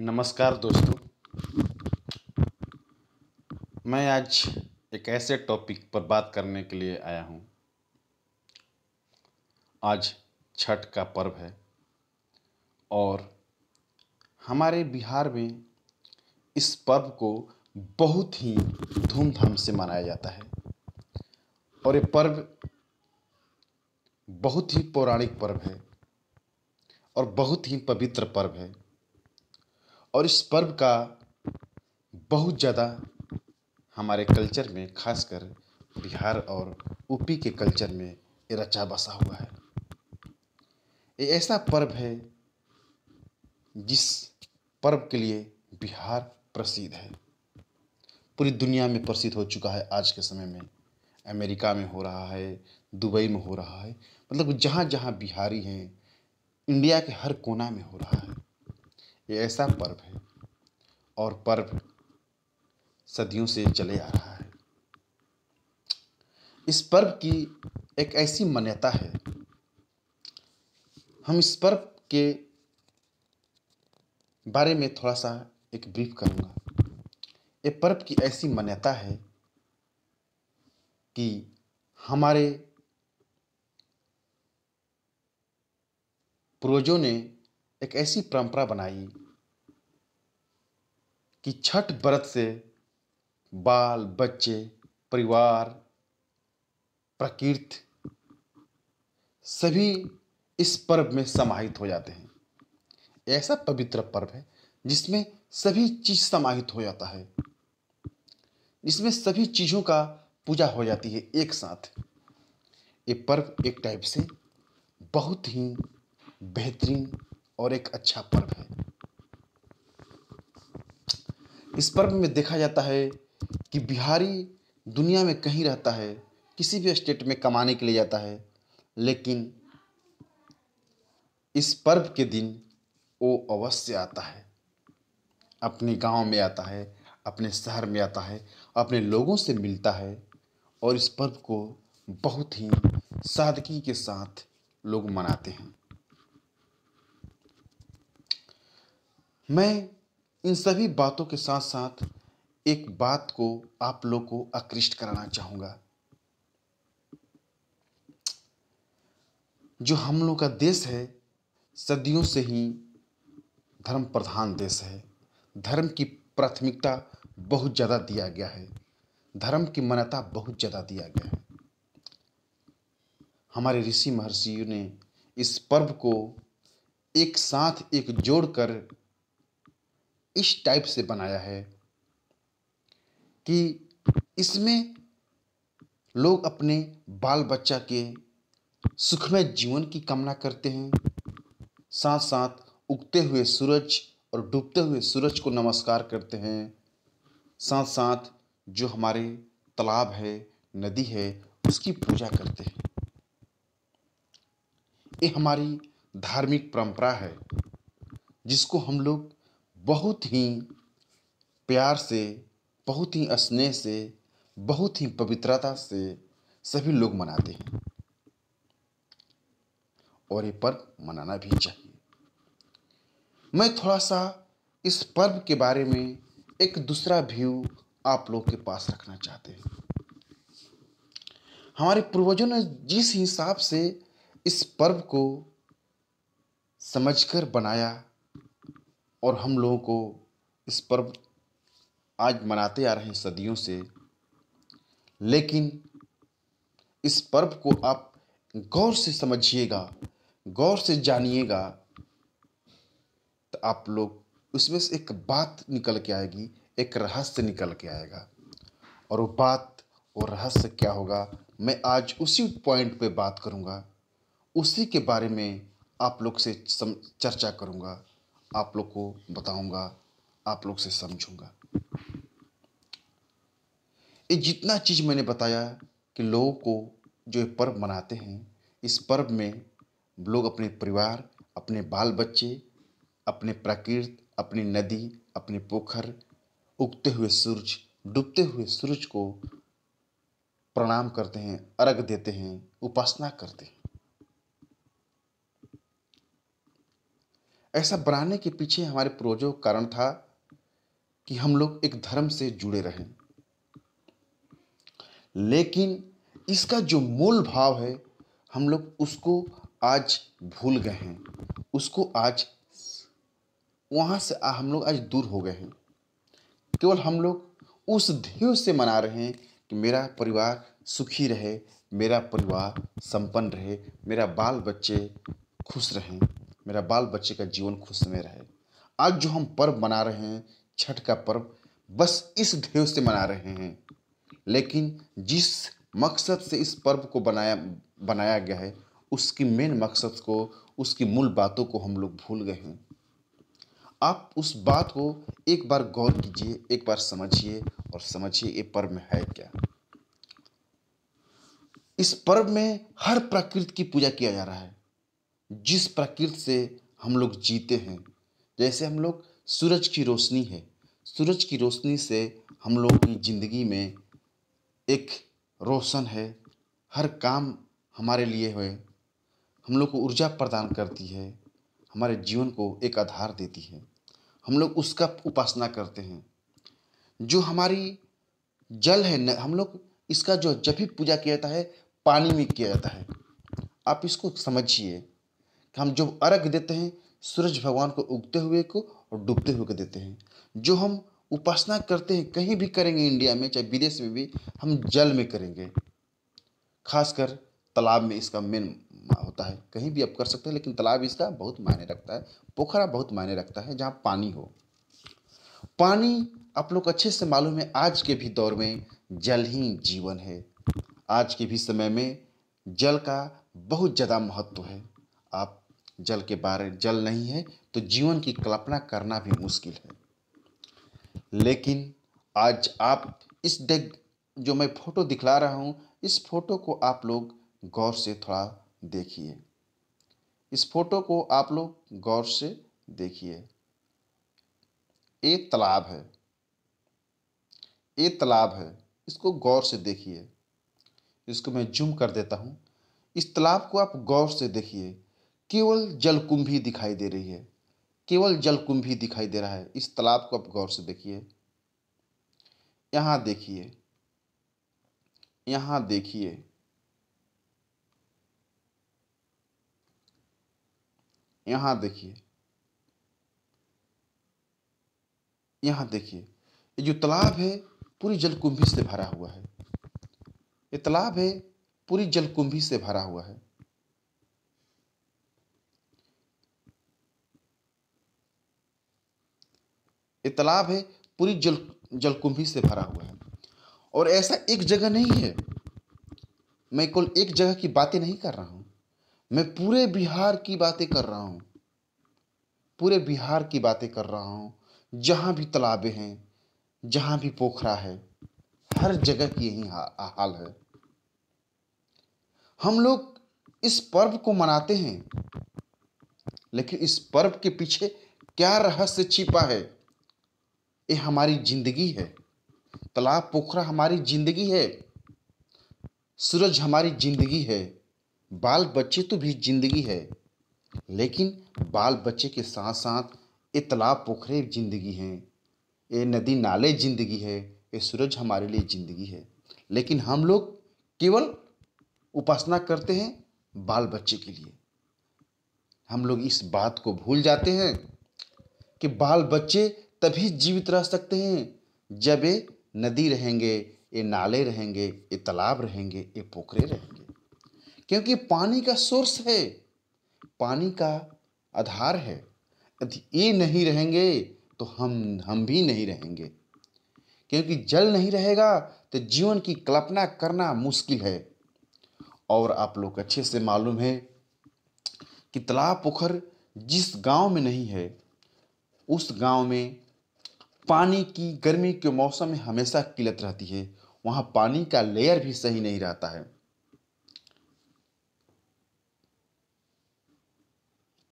नमस्कार दोस्तों मैं आज एक ऐसे टॉपिक पर बात करने के लिए आया हूँ आज छठ का पर्व है और हमारे बिहार में इस पर्व को बहुत ही धूमधाम से मनाया जाता है और ये पर्व बहुत ही पौराणिक पर्व है और बहुत ही पवित्र पर्व है और इस पर्व का बहुत ज़्यादा हमारे कल्चर में खासकर बिहार और यूपी के कल्चर में रचा बसा हुआ है ये ऐसा पर्व है जिस पर्व के लिए बिहार प्रसिद्ध है पूरी दुनिया में प्रसिद्ध हो चुका है आज के समय में अमेरिका में हो रहा है दुबई में हो रहा है मतलब जहाँ जहाँ बिहारी हैं इंडिया के हर कोना में हो रहा है ये ऐसा पर्व है और पर्व सदियों से चले आ रहा है इस पर्व की एक ऐसी मान्यता है हम इस पर्व के बारे में थोड़ा सा एक ब्रीफ करूंगा ये पर्व की ऐसी मान्यता है कि हमारे पूर्वजों ने एक ऐसी परंपरा बनाई कि छठ व्रत से बाल बच्चे परिवार प्रकृति सभी इस पर्व में समाहित हो जाते हैं ऐसा पवित्र पर्व है जिसमें सभी चीज समाहित हो जाता है इसमें सभी चीज़ों का पूजा हो जाती है एक साथ ये पर्व एक टाइप से बहुत ही बेहतरीन और एक अच्छा पर्व है इस पर्व में देखा जाता है कि बिहारी दुनिया में कहीं रहता है किसी भी स्टेट में कमाने के लिए जाता है लेकिन इस पर्व के दिन वो अवश्य आता है अपने गांव में आता है अपने शहर में आता है अपने लोगों से मिलता है और इस पर्व को बहुत ही सादगी के साथ लोग मनाते हैं मैं इन सभी बातों के साथ साथ एक बात को आप लोग को आकृष्ट कराना चाहूंगा जो हम लोग का देश है सदियों से ही धर्म प्रधान देश है धर्म की प्राथमिकता बहुत ज़्यादा दिया गया है धर्म की मान्यता बहुत ज़्यादा दिया गया है हमारे ऋषि महर्षियों ने इस पर्व को एक साथ एक जोड़ कर इस टाइप से बनाया है कि इसमें लोग अपने बाल बच्चा के सुखमय जीवन की कामना करते हैं साथ साथ उगते हुए सूरज और डूबते हुए सूरज को नमस्कार करते हैं साथ साथ जो हमारे तालाब है नदी है उसकी पूजा करते हैं ये हमारी धार्मिक परंपरा है जिसको हम लोग बहुत ही प्यार से बहुत ही स्नेह से बहुत ही पवित्रता से सभी लोग मनाते हैं और ये पर्व मनाना भी चाहिए मैं थोड़ा सा इस पर्व के बारे में एक दूसरा व्यू आप लोग के पास रखना चाहते हैं हमारे पूर्वजों ने जिस हिसाब से इस पर्व को समझकर बनाया और हम लोगों को इस पर्व आज मनाते आ रहे हैं सदियों से लेकिन इस पर्व को आप गौर से समझिएगा गौर से जानिएगा तो आप लोग उसमें से एक बात निकल के आएगी एक रहस्य निकल के आएगा और वो बात वो रहस्य क्या होगा मैं आज उसी पॉइंट पे बात करूँगा उसी के बारे में आप लोग से चर्चा करूँगा आप लोग को बताऊंगा आप लोग से समझूंगा ये जितना चीज़ मैंने बताया कि लोगों को जो पर्व मनाते हैं इस पर्व में लोग अपने परिवार अपने बाल बच्चे अपने प्रकृति अपनी नदी अपने पोखर उगते हुए सूरज डूबते हुए सूरज को प्रणाम करते हैं अर्घ देते हैं उपासना करते हैं ऐसा बनाने के पीछे हमारे पूर्वजों का कारण था कि हम लोग एक धर्म से जुड़े रहें लेकिन इसका जो मूल भाव है हम लोग उसको आज भूल गए हैं उसको आज वहाँ से हम लोग आज दूर हो गए हैं केवल हम लोग उस ध्येय से मना रहे हैं कि मेरा परिवार सुखी रहे मेरा परिवार संपन्न रहे मेरा बाल बच्चे खुश रहें मेरा बाल बच्चे का जीवन खुशमय रहे आज जो हम पर्व मना रहे हैं छठ का पर्व बस इस ढेव से मना रहे हैं लेकिन जिस मकसद से इस पर्व को बनाया बनाया गया है उसकी मेन मकसद को उसकी मूल बातों को हम लोग भूल गए हैं आप उस बात को एक बार गौर कीजिए एक बार समझिए और समझिए ये पर्व में है क्या इस पर्व में हर प्रकृति की पूजा किया जा रहा है जिस प्रकृति से हम लोग जीते हैं जैसे हम लोग सूरज की रोशनी है सूरज की रोशनी से हम लोग की ज़िंदगी में एक रोशन है हर काम हमारे लिए है हम लोग को ऊर्जा प्रदान करती है हमारे जीवन को एक आधार देती है हम लोग उसका उपासना करते हैं जो हमारी जल है हम लोग इसका जो जब भी पूजा किया जाता है पानी में किया जाता है आप इसको समझिए कि हम जो अर्घ देते हैं सूरज भगवान को उगते हुए को और डूबते हुए को देते हैं जो हम उपासना करते हैं कहीं भी करेंगे इंडिया में चाहे विदेश में भी हम जल में करेंगे खासकर तालाब में इसका मेन होता है कहीं भी आप कर सकते हैं लेकिन तालाब इसका बहुत मायने रखता है पोखरा बहुत मायने रखता है जहाँ पानी हो पानी आप लोग अच्छे से मालूम है आज के भी दौर में जल ही जीवन है आज के भी समय में जल का बहुत ज़्यादा महत्व है आप जल के बारे जल नहीं है तो जीवन की कल्पना करना भी मुश्किल है लेकिन आज आप इस डेग जो मैं फ़ोटो दिखला रहा हूँ इस फोटो को आप लोग गौर से थोड़ा देखिए इस फोटो को आप लोग गौर से देखिए ये तालाब है ये तालाब है इसको गौर से देखिए इसको मैं जूम कर देता हूँ इस तालाब को आप गौर से देखिए केवल जलकुंभी दिखाई दे रही है केवल जलकुंभी दिखाई दे रहा है इस तालाब को आप गौर से देखिए यहाँ देखिए यहाँ देखिए यहाँ देखिए यहाँ देखिए ये जो तालाब है पूरी जलकुंभी से भरा हुआ है ये तालाब है पूरी जलकुंभी से भरा हुआ है ये तालाब है पूरी जल जलकुंभी से भरा हुआ है और ऐसा एक जगह नहीं है मैं कुल एक जगह की बातें नहीं कर रहा हूँ मैं पूरे बिहार की बातें कर रहा हूँ पूरे बिहार की बातें कर रहा हूँ जहाँ भी तालाबे हैं जहाँ भी पोखरा है हर जगह की यही हा, हाल है हम लोग इस पर्व को मनाते हैं लेकिन इस पर्व के पीछे क्या रहस्य छिपा है ये हमारी जिंदगी है तालाब पोखरा हमारी जिंदगी है सूरज हमारी जिंदगी है बाल बच्चे तो भी जिंदगी है लेकिन बाल बच्चे के साथ साथ ये तालाब पोखरे जिंदगी हैं ये नदी नाले जिंदगी है ये सूरज हमारे लिए जिंदगी है लेकिन हम लोग केवल उपासना करते हैं बाल बच्चे के लिए हम लोग इस बात को भूल जाते हैं कि बाल बच्चे तभी जीवित रह सकते हैं जब ये नदी रहेंगे ये नाले रहेंगे ये तालाब रहेंगे ये पोखरे रहेंगे क्योंकि पानी का सोर्स है पानी का आधार है यदि ये नहीं रहेंगे तो हम हम भी नहीं रहेंगे क्योंकि जल नहीं रहेगा तो जीवन की कल्पना करना मुश्किल है और आप लोग अच्छे से मालूम है कि तालाब पोखर जिस गांव में नहीं है उस गांव में पानी की गर्मी के मौसम में हमेशा किल्लत रहती है वहाँ पानी का लेयर भी सही नहीं रहता है